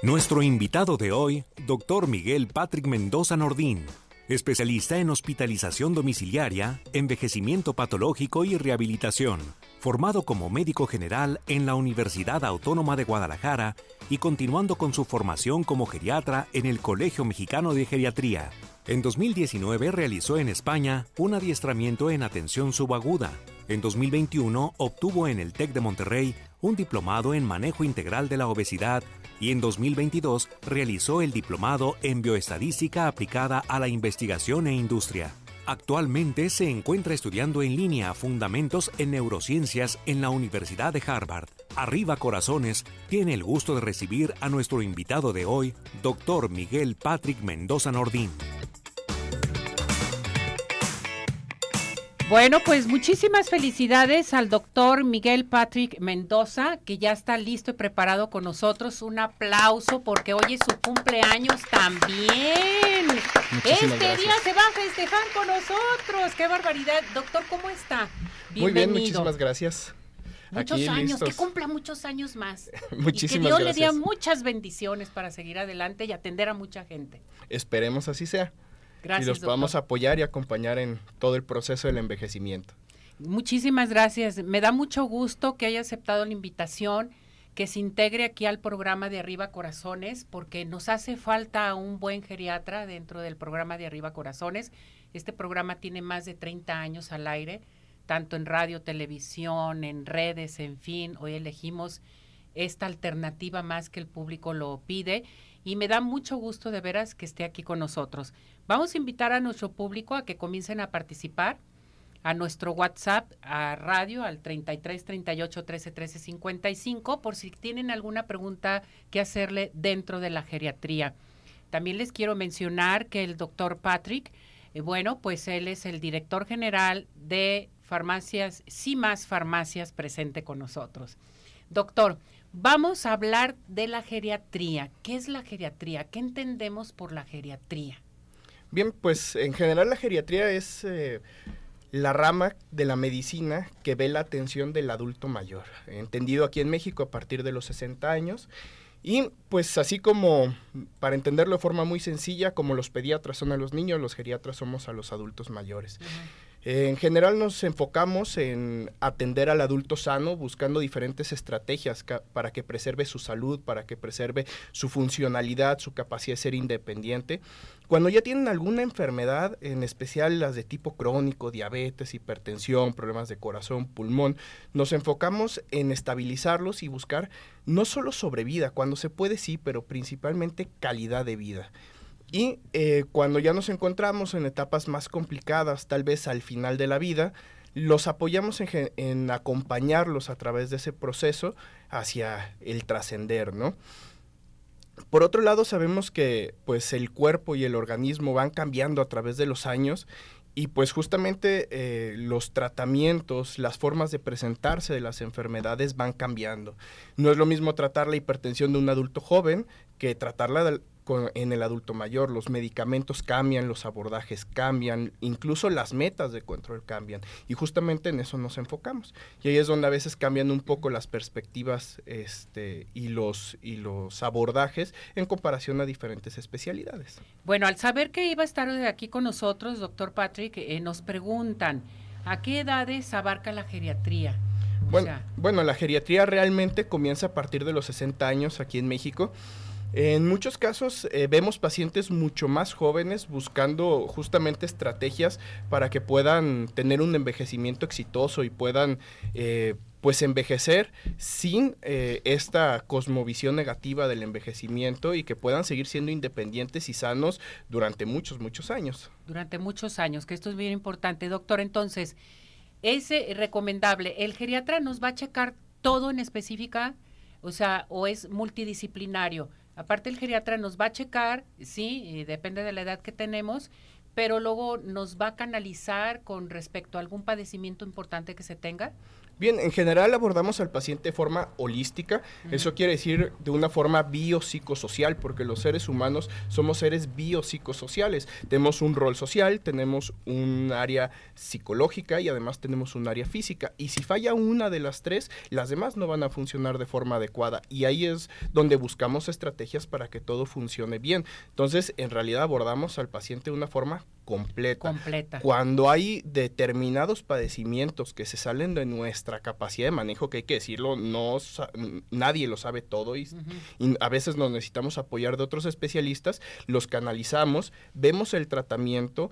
Nuestro invitado de hoy, doctor Miguel Patrick Mendoza Nordín, especialista en hospitalización domiciliaria, envejecimiento patológico y rehabilitación, formado como médico general en la Universidad Autónoma de Guadalajara y continuando con su formación como geriatra en el Colegio Mexicano de Geriatría. En 2019 realizó en España un adiestramiento en atención subaguda. En 2021 obtuvo en el TEC de Monterrey un diplomado en manejo integral de la obesidad y en 2022 realizó el diplomado en bioestadística aplicada a la investigación e industria. Actualmente se encuentra estudiando en línea Fundamentos en Neurociencias en la Universidad de Harvard. Arriba Corazones tiene el gusto de recibir a nuestro invitado de hoy, doctor Miguel Patrick Mendoza Nordín. Bueno, pues muchísimas felicidades al doctor Miguel Patrick Mendoza, que ya está listo y preparado con nosotros. Un aplauso porque hoy es su cumpleaños también. este día se va a festejar con nosotros. ¡Qué barbaridad! Doctor, ¿cómo está? Bienvenido. Muy bien, muchísimas gracias. Muchos años, que cumpla muchos años más. Muchísimas y que Dios le dé muchas bendiciones para seguir adelante y atender a mucha gente. Esperemos así sea y los vamos podamos apoyar y acompañar en todo el proceso del envejecimiento. Muchísimas gracias. Me da mucho gusto que haya aceptado la invitación, que se integre aquí al programa de Arriba Corazones, porque nos hace falta un buen geriatra dentro del programa de Arriba Corazones. Este programa tiene más de 30 años al aire, tanto en radio, televisión, en redes, en fin. Hoy elegimos esta alternativa más que el público lo pide y me da mucho gusto de veras que esté aquí con nosotros. Vamos a invitar a nuestro público a que comiencen a participar a nuestro WhatsApp, a radio, al 33 38 13 13 55, por si tienen alguna pregunta que hacerle dentro de la geriatría. También les quiero mencionar que el doctor Patrick, eh, bueno, pues él es el director general de farmacias, sí más farmacias presente con nosotros. Doctor, Vamos a hablar de la geriatría. ¿Qué es la geriatría? ¿Qué entendemos por la geriatría? Bien, pues en general la geriatría es eh, la rama de la medicina que ve la atención del adulto mayor, entendido aquí en México a partir de los 60 años. Y pues así como, para entenderlo de forma muy sencilla, como los pediatras son a los niños, los geriatras somos a los adultos mayores en general nos enfocamos en atender al adulto sano buscando diferentes estrategias para que preserve su salud, para que preserve su funcionalidad, su capacidad de ser independiente. Cuando ya tienen alguna enfermedad, en especial las de tipo crónico, diabetes, hipertensión, problemas de corazón, pulmón, nos enfocamos en estabilizarlos y buscar no solo sobrevida, cuando se puede sí, pero principalmente calidad de vida. Y eh, cuando ya nos encontramos en etapas más complicadas, tal vez al final de la vida, los apoyamos en, acompañarlos a través de ese proceso hacia el trascender, ¿no? Por otro lado, sabemos que pues el cuerpo y el organismo van cambiando a través de los años y pues justamente eh, los tratamientos, las formas de presentarse de las enfermedades van cambiando. No es lo mismo tratar la hipertensión de un adulto joven que tratarla de, en el adulto mayor, los medicamentos cambian, los abordajes cambian, incluso las metas de control cambian. Y justamente en eso nos enfocamos. Y ahí es donde a veces cambian un poco las perspectivas este, y, los, y los abordajes en comparación a diferentes especialidades. Bueno, al saber que iba a estar aquí con nosotros, doctor Patrick, eh, nos preguntan, ¿a qué edades abarca la geriatría? Bueno, bueno, la geriatría realmente comienza a partir de los 60 años aquí en México. En muchos casos eh, vemos pacientes mucho más jóvenes buscando justamente estrategias para que puedan tener un envejecimiento exitoso y puedan eh, pues envejecer sin eh, esta cosmovisión negativa del envejecimiento y que puedan seguir siendo independientes y sanos durante muchos, muchos años. Durante muchos años, que esto es bien importante. Doctor, entonces, es recomendable, ¿el geriatra nos va a checar todo en específica? O sea, o es multidisciplinario Aparte el geriatra nos va a checar, sí, depende de la edad que tenemos, pero luego nos va a canalizar con respecto a algún padecimiento importante que se tenga Bien, en general abordamos al paciente de forma holística, eso quiere decir de una forma biopsicosocial, porque los seres humanos somos seres biopsicosociales. Tenemos un rol social, tenemos un área psicológica y además tenemos un área física. Y si falla una de las tres, las demás no van a funcionar de forma adecuada. Y ahí es donde buscamos estrategias para que todo funcione bien. Entonces, en realidad abordamos al paciente de una forma completa. Cuando hay determinados padecimientos que se salen de nuestra capacidad de manejo, que hay que decirlo, no nadie lo sabe todo y a veces nos necesitamos apoyar de otros especialistas, los canalizamos, vemos el tratamiento,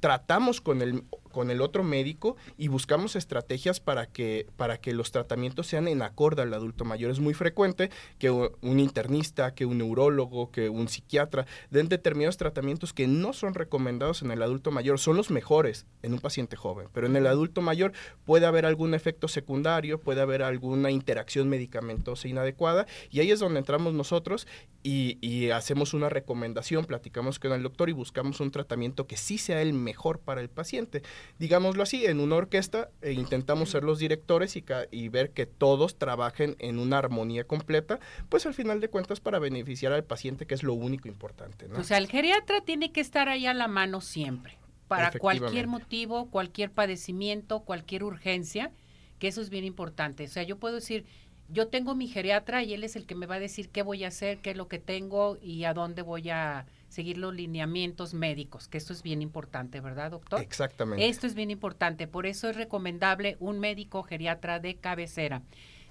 tratamos con el con el otro médico y buscamos estrategias para que, para que los tratamientos sean en acorde al adulto mayor. Es muy frecuente que un internista, que un neurólogo, que un psiquiatra den determinados tratamientos que no son recomendados en el adulto mayor, son los mejores en un paciente joven, pero en el adulto mayor puede haber algún efecto secundario, puede haber alguna interacción medicamentosa inadecuada y ahí es donde entramos nosotros y hacemos una recomendación, platicamos con el doctor y buscamos un tratamiento que sí sea el mejor para el paciente digámoslo así, en una orquesta e intentamos ser los directores y, y ver que todos trabajen en una armonía completa, pues al final de cuentas para beneficiar al paciente, que es lo único importante. O sea, el geriatra tiene que estar ahí a la mano siempre, para cualquier motivo, cualquier padecimiento, cualquier urgencia, que eso es bien importante. O sea, yo puedo decir, yo tengo mi geriatra y él es el que me va a decir qué voy a hacer, qué es lo que tengo y a dónde voy a seguir los lineamientos médicos, que esto es bien importante, ¿verdad, doctor? Exactamente. Esto es bien importante, por eso es recomendable un médico geriatra de cabecera.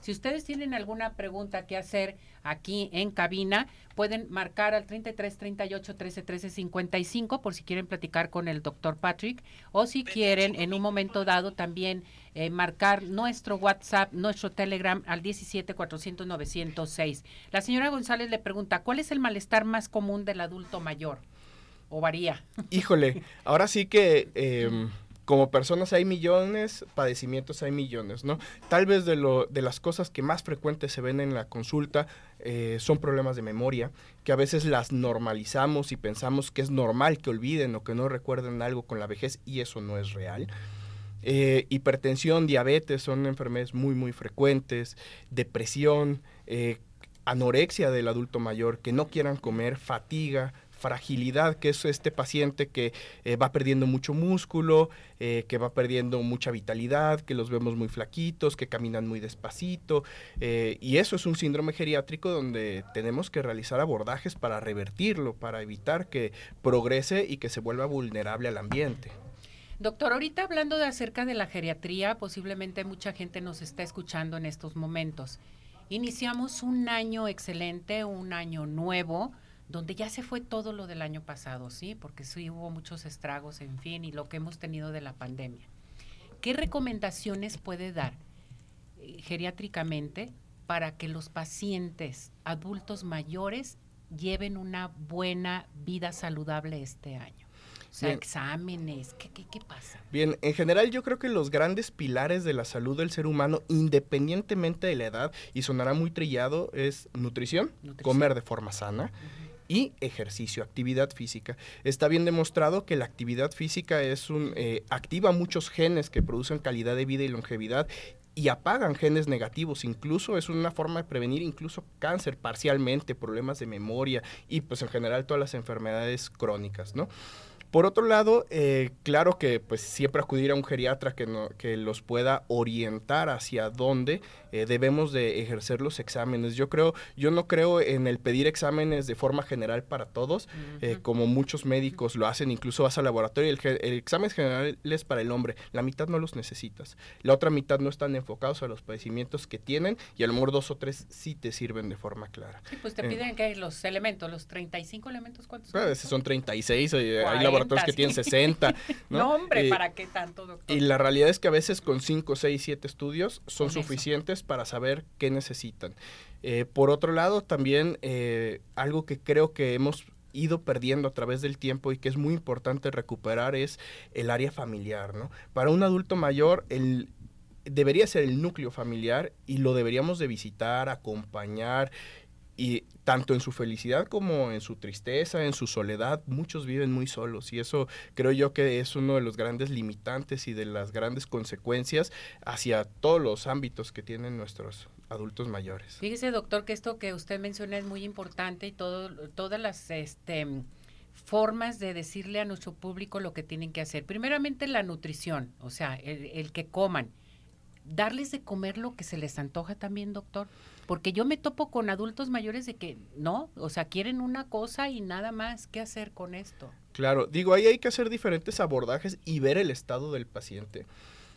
Si ustedes tienen alguna pregunta que hacer aquí en cabina, pueden marcar al 33 38 13 55 por si quieren platicar con el doctor Patrick o si quieren en un momento dado también eh, marcar nuestro WhatsApp, nuestro Telegram al 17 La señora González le pregunta, ¿cuál es el malestar más común del adulto mayor? ¿O varía? Híjole, ahora sí que... Em, como personas hay millones, padecimientos hay millones, ¿no? Tal vez de, lo, de las cosas que más frecuentes se ven en la consulta eh, son problemas de memoria, que a veces las normalizamos y pensamos que es normal que olviden o que no recuerden algo con la vejez y eso no es real. Eh, hipertensión, diabetes son enfermedades muy, muy frecuentes, depresión, eh, anorexia del adulto mayor, que no quieran comer, fatiga, fragilidad que es este paciente que eh, va perdiendo mucho músculo, eh, que va perdiendo mucha vitalidad, que los vemos muy flaquitos, que caminan muy despacito. Eh, y eso es un síndrome geriátrico donde tenemos que realizar abordajes para revertirlo, para evitar que progrese y que se vuelva vulnerable al ambiente. Doctor, ahorita hablando de acerca de la geriatría, posiblemente mucha gente nos está escuchando en estos momentos. Iniciamos un año excelente, un año nuevo, donde ya se fue todo lo del año pasado, ¿sí? Porque sí hubo muchos estragos, en fin, y lo que hemos tenido de la pandemia. ¿Qué recomendaciones puede dar eh, geriátricamente para que los pacientes adultos mayores lleven una buena vida saludable este año? exámenes, ¿qué, pasa? Bien, en general yo creo que los grandes pilares de la salud del ser humano, independientemente de la edad, y sonará muy trillado, es nutrición, comer de forma sana y ejercicio, actividad física. Está bien demostrado que la actividad física es un, eh, activa muchos genes que producen calidad de vida y longevidad y apagan genes negativos, incluso es una forma de prevenir incluso cáncer parcialmente, problemas de memoria y pues en general todas las enfermedades crónicas, ¿no? Por otro lado, eh, claro que pues siempre acudir a un geriatra que, que los pueda orientar hacia dónde eh, debemos de ejercer los exámenes. Yo creo, yo no creo en el pedir exámenes de forma general para todos, eh, como muchos médicos lo hacen, incluso vas al laboratorio y el, examen general es para el hombre, la mitad no los necesitas, la otra mitad no están enfocados a los padecimientos que tienen y a lo mejor dos o tres sí te sirven de forma clara. Sí, pues te piden que los elementos, los 35 elementos, ¿cuántos? Ah, son? son 36, hay que tienen 60. ¿no? hombre, eh, ¿para qué tanto, doctor? Y la realidad es que a veces con 5, 6, 7 estudios son suficientes para saber qué necesitan. Eh, por otro lado, también eh, algo que creo que hemos ido perdiendo a través del tiempo y que es muy importante recuperar es el área familiar, ¿no? Para un adulto mayor, el, debería ser el núcleo familiar y lo deberíamos de visitar, acompañar y tanto en su felicidad como en su tristeza, en su soledad, muchos viven muy solos. Y eso creo yo que es uno de los grandes limitantes y de las grandes consecuencias hacia todos los ámbitos que tienen nuestros adultos mayores. Fíjese, doctor, que esto que usted menciona es muy importante y todo, todas las... Este, formas de decirle a nuestro público lo que tienen que hacer. Primeramente la nutrición, o sea, el, el que coman darles de comer lo que se les antoja también, doctor, porque yo me topo con adultos mayores de que no, o sea, quieren una cosa y nada más, ¿qué hacer con esto? Claro, digo, ahí hay que hacer diferentes abordajes y ver el estado del paciente.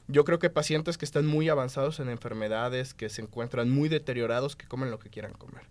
Yo creo que pacientes que están muy avanzados en enfermedades, que se encuentran muy deteriorados, que comen lo que quieran comer.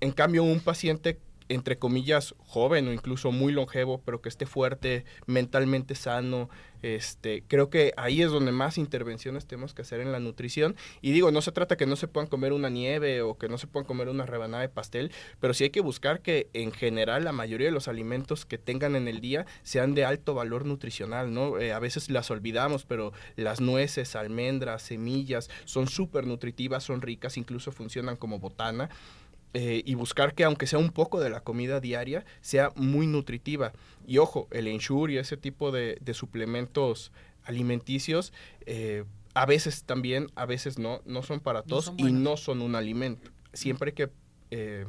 En cambio, un paciente entre comillas, joven o incluso muy longevo, pero que esté fuerte, mentalmente sano. Este, creo que ahí es donde más intervenciones tenemos que hacer en la nutrición. Y digo, no se trata que no se puedan comer una nieve o que no se puedan comer una rebanada de pastel, pero sí hay que buscar que en general la mayoría de los alimentos que tengan en el día sean de alto valor nutricional, ¿no? Eh, a veces las olvidamos, pero las nueces, almendras, semillas son súper nutritivas, son ricas, incluso funcionan como botana. Eh, y buscar que aunque sea un poco de la comida diaria, sea muy nutritiva. Y ojo, el ensure y ese tipo de, suplementos alimenticios, eh, a veces también, a veces no, no son para todos y no son un alimento. Siempre hay que eh,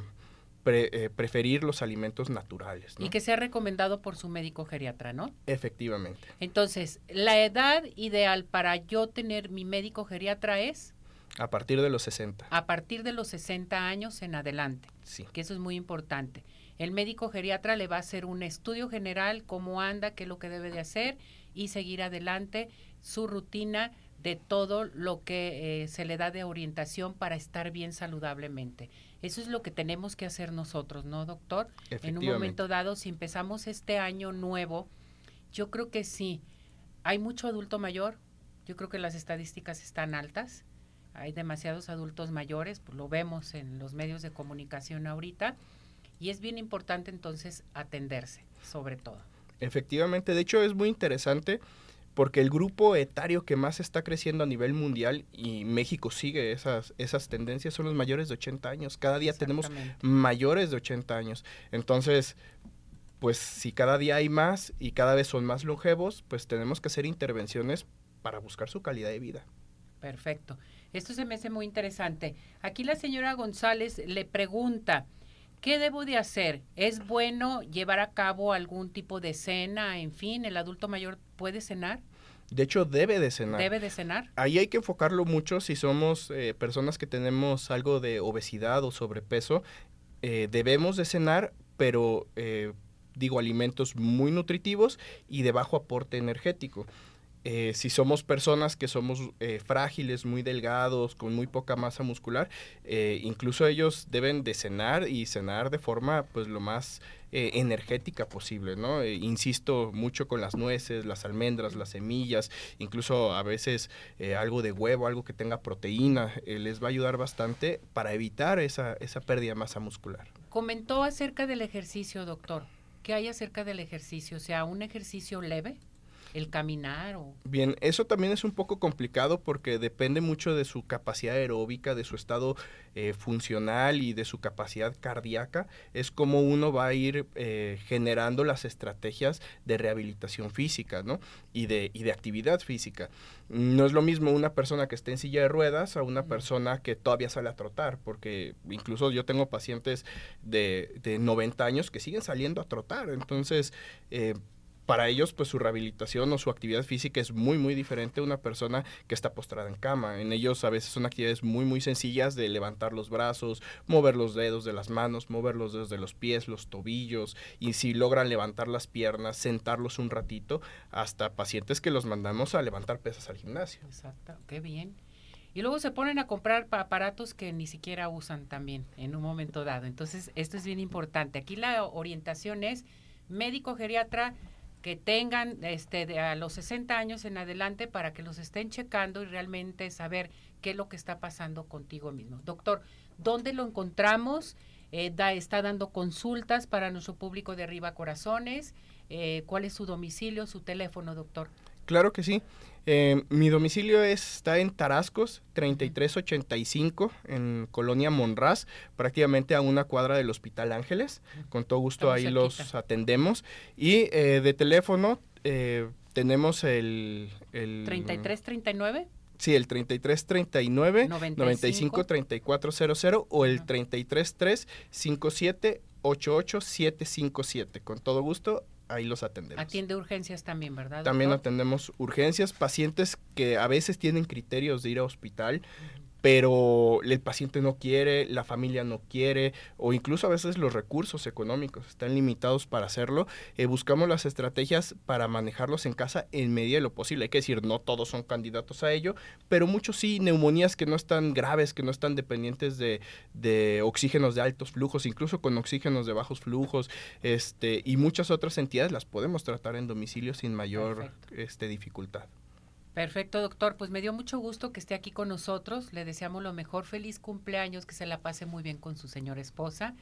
preferir los alimentos naturales. Y que sea recomendado por su médico geriatra, ¿no? Efectivamente. Entonces, la edad ideal para yo tener mi médico geriatra es... A partir de los 60. A partir de los 60 años en adelante. Sí. Que eso es muy importante. El médico geriatra le va a hacer un estudio general, cómo anda, qué es lo que debe de hacer y seguir adelante su rutina de todo lo que eh, se le da de orientación para estar bien saludablemente. Eso es lo que tenemos que hacer nosotros, ¿no, doctor? En un momento dado, si empezamos este año nuevo, yo creo que sí. Hay mucho adulto mayor, yo creo que las estadísticas están altas hay demasiados adultos mayores, pues lo vemos en los medios de comunicación ahorita, y es bien importante entonces atenderse, sobre todo. Efectivamente, de hecho es muy interesante porque el grupo etario que más está creciendo a nivel mundial y México sigue esas, esas tendencias son los mayores de 80 años. Cada día tenemos mayores de 80 años. Entonces, pues si cada día hay más y cada vez son más longevos, pues tenemos que hacer intervenciones para buscar su calidad de vida. Perfecto. Esto se me hace muy interesante. Aquí la señora González le pregunta, ¿qué debo de hacer? ¿Es bueno llevar a cabo algún tipo de cena? En fin, ¿el adulto mayor puede cenar? De hecho, debe de cenar. Debe de cenar. Ahí hay que enfocarlo mucho si somos eh, personas que tenemos algo de obesidad o sobrepeso. Eh, debemos de cenar, pero eh, digo alimentos muy nutritivos y de bajo aporte energético. Eh, si somos personas que somos eh, frágiles, muy delgados, con muy poca masa muscular, eh, incluso ellos deben de cenar y cenar de forma pues lo más energética posible, ¿no? insisto mucho con las nueces, las almendras, las semillas, incluso a veces algo de huevo, algo que tenga proteína, les va a ayudar bastante para evitar esa, esa pérdida de masa muscular. Comentó acerca del ejercicio, doctor. ¿Qué hay acerca del ejercicio? O sea, un ejercicio leve el caminar. O... Bien, eso también es un poco complicado porque depende mucho de su capacidad aeróbica, de su estado eh, funcional y de su capacidad cardíaca. Es como uno va a ir eh, generando las estrategias de rehabilitación física ¿no? y, de, y de actividad física. No es lo mismo una persona que esté en silla de ruedas a una persona que todavía sale a trotar, porque incluso yo tengo pacientes de, 90 años que siguen saliendo a trotar. Entonces, eh, para ellos pues su rehabilitación o su actividad física es muy muy diferente a una persona que está postrada en cama. En ellos a veces son actividades muy muy sencillas de levantar los brazos, mover los dedos de las manos, mover los dedos de los pies, los tobillos y si logran levantar las piernas, sentarlos un ratito, hasta pacientes que los mandamos a levantar pesas al gimnasio. Exacto, qué bien. Y luego se ponen a comprar aparatos que ni siquiera usan también en un momento dado. Entonces, esto es bien importante. Aquí la orientación es médico geriatra que tengan este, a los 60 años en adelante para que los estén checando y realmente saber qué es lo que está pasando contigo mismo. Doctor, ¿dónde lo encontramos? Eh, da, está dando consultas para nuestro público de Arriba Corazones. Eh, ¿Cuál es su domicilio, su teléfono, doctor? Claro que sí. Em, mi domicilio está en Tarascos, 3385, en Colonia Monraz, prácticamente a una cuadra del Hospital Ángeles. Con todo gusto ahí los atendemos. Y eh, de teléfono eh, tenemos el, el... 3339. Sí, el 3339 953400 o el 333 5788 757 Con todo gusto, ahí los atendemos. Atiende urgencias también, ¿verdad? También atendemos urgencias, pacientes que a veces tienen criterios de ir a hospital, pero el paciente no quiere, la familia no quiere, o incluso a veces los recursos económicos están limitados para hacerlo, eh, buscamos las estrategias para manejarlos en casa en medida de lo posible. Hay que decir, no todos son candidatos a ello, pero muchos sí, neumonías que no están graves, que no están dependientes de, oxígenos de altos flujos, incluso con oxígenos de bajos flujos, este, y muchas otras entidades las podemos tratar en domicilio sin mayor este, dificultad. Perfecto, doctor. Pues me dio mucho gusto que esté aquí con nosotros. Le deseamos lo mejor. Feliz cumpleaños, que se la pase muy bien con su señora esposa,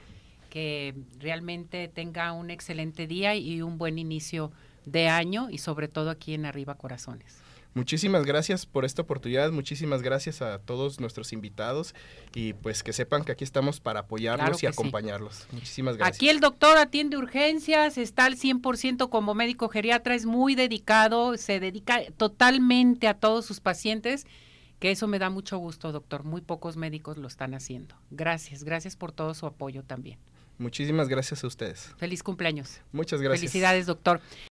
que realmente tenga un excelente día y un buen inicio de año y sobre todo aquí en Arriba Corazones. Muchísimas gracias por esta oportunidad, muchísimas gracias a todos nuestros invitados y pues que sepan que aquí estamos para apoyarlos y acompañarlos. Muchísimas gracias. Aquí el doctor atiende urgencias, está al 100% como médico geriatra, es muy dedicado, se dedica totalmente a todos sus pacientes, que eso me da mucho gusto, doctor. Muy pocos médicos lo están haciendo. Gracias, gracias por todo su apoyo también. Muchísimas gracias a ustedes. Feliz cumpleaños. Muchas gracias. Felicidades, doctor.